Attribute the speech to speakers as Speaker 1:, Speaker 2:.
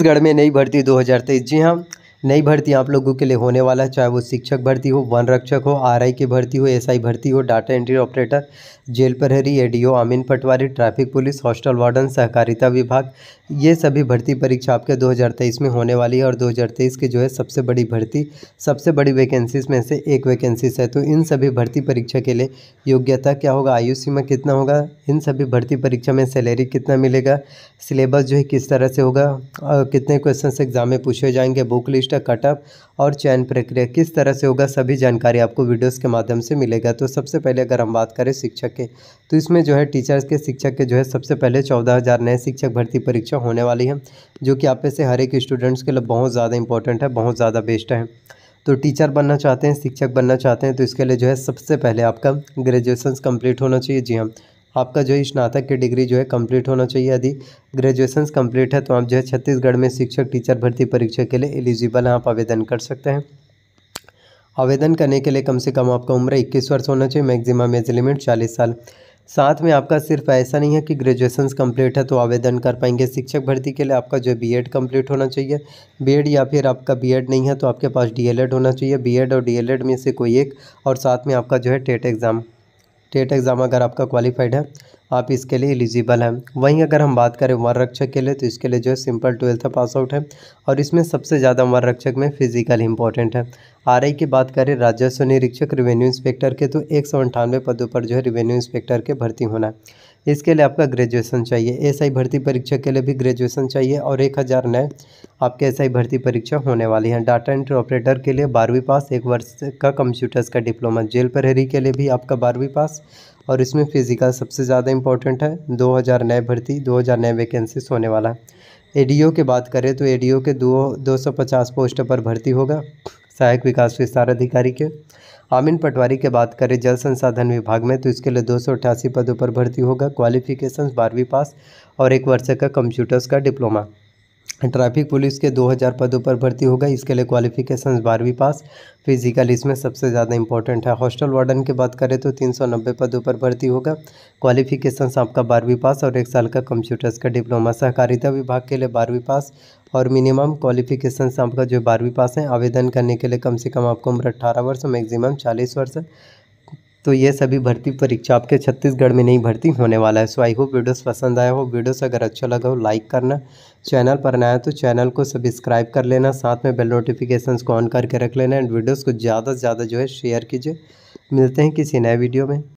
Speaker 1: छत्तीसगढ़ में नई भर्ती 2023 जी हाँ नई भर्ती आप लोगों के लिए होने वाला है चाहे वो शिक्षक भर्ती हो वन रक्षक हो आरआई की भर्ती हो एसआई भर्ती हो डाटा एंट्री ऑपरेटर जेल प्रहरी एडीओ अमीन patwari traffic police hostel warden सहकारिता विभाग ये सभी भर्ती परीक्षा आपके 2023 में होने वाली है और 2023 की जो है सबसे बड़ी भर्ती सबसे बड़ी वैकेंसीज में से एक वैकेंसीज है तो इन सभी भर्ती परीक्षा के लिए योग्यता क्या होगा आयु सीमा कितना होगा इन सभी भर्ती परीक्षा में सैलरी कितना मिलेगा सिलेबस जो है किस तरह से होगा कितने क्वेश्चन एग्जाम में पूछे जाएंगे बुक लिस्ट रजिस्टर कटअप और चयन प्रक्रिया किस तरह से होगा सभी जानकारी आपको वीडियोस के माध्यम से मिलेगा तो सबसे पहले अगर हम बात करें शिक्षक के तो इसमें जो है टीचर्स के शिक्षक के जो है सबसे पहले चौदह हज़ार नए शिक्षक भर्ती परीक्षा होने वाली है जो कि आप से हर एक स्टूडेंट्स के लिए बहुत ज़्यादा इंपॉर्टेंट है बहुत ज़्यादा बेस्ट है तो टीचर बनना चाहते हैं शिक्षक बनना चाहते हैं तो इसके लिए जो है सबसे पहले आपका ग्रेजुएसन्स कंप्लीट होना चाहिए जी हाँ आपका जो है स्नातक की डिग्री जो है कंप्लीट होना चाहिए यदि ग्रेजुएशन कंप्लीट है तो आप जो है छत्तीसगढ़ में शिक्षक टीचर भर्ती परीक्षा के लिए एलिजिबल हैं आप आवेदन कर सकते हैं आवेदन करने के लिए कम से कम आपका उम्र इक्कीस वर्ष होना चाहिए मैक्सिमम एज लिमिट चालीस साल साथ में आपका सिर्फ ऐसा नहीं है कि ग्रेजुएशन कंप्लीट है तो आवेदन कर पाएंगे शिक्षक भर्ती के लिए आपका जो बी एड कम्प्लीट होना चाहिए बी एड या फिर आपका बी एड नहीं है तो आपके पास डी एल एड होना चाहिए बी एड और डी एल एड में से कोई एक और साथ में आपका जो है टेट एग्ज़ाम टेट एग्ज़ाम अगर आपका क्वालिफाइड है आप इसके लिए एलिजिबल हैं वहीं अगर हम बात करें वन रक्षक के लिए तो इसके लिए जो है सिंपल ट्वेल्थ पास आउट है और इसमें सबसे ज़्यादा वन रक्षक में फिजिकल इंपॉर्टेंट है आरआई की बात करें राजस्व निरीक्षक रेवेन्यू इंस्पेक्टर के तो एक सौ अंठानवे पदों पर जो है रेवेन्यू इंस्पेक्टर के भर्ती होना है इसके लिए आपका ग्रेजुएशन चाहिए एसआई भर्ती परीक्षा के लिए भी ग्रेजुएशन चाहिए और एक हज़ार नए आपके एसआई भर्ती परीक्षा होने वाली है डाटा एंट्री ऑपरेटर के लिए बारहवीं पास एक वर्ष का कंप्यूटर्स का डिप्लोमा जेल प्रहरी के लिए भी आपका बारहवीं पास और इसमें फिजिकल सबसे ज़्यादा इंपॉर्टेंट है दो नए भर्ती दो नए वैकेंसीज होने वाला है ए की बात करें तो ए के दो 250 पोस्ट पर भर्ती होगा सहायक विकास विस्तार अधिकारी के आमिन पटवारी के बात करें जल संसाधन विभाग में तो इसके लिए दो पदों पर भर्ती होगा क्वालिफिकेशन बारहवीं पास और एक वर्ष का कंप्यूटर्स का डिप्लोमा ट्रैफिक पुलिस के 2000 पदों पर भर्ती होगा इसके लिए क्वालिफिकेशन बारहवीं पास फिजिकल इसमें सबसे ज़्यादा इंपॉर्टेंट है हॉस्टल वार्डन की बात करें तो 390 पदों पर भर्ती होगा क्वालिफिकेशन आपका बारहवीं पास और एक साल का कंप्यूटर्स का डिप्लोमा सहकारिता विभाग के लिए बारहवीं पास और मिनिमम क्वालिफिकेशन आपका जो बारहवीं पास है आवेदन करने के लिए कम से कम आपको उम्र अट्ठारह वर्ष मैक्सिमम चालीस वर्ष तो ये सभी भर्ती परीक्षा आपके छत्तीसगढ़ में नहीं भर्ती होने वाला है सो आई होप वीडियोस पसंद आया हो वीडियोस अगर अच्छा लगा हो लाइक करना चैनल पर नया तो चैनल को सब्सक्राइब कर लेना साथ में बेल नोटिफिकेशंस को ऑन करके रख लेना एंड वीडियोस को ज़्यादा से ज़्यादा जो है शेयर कीजिए मिलते हैं किसी नए वीडियो में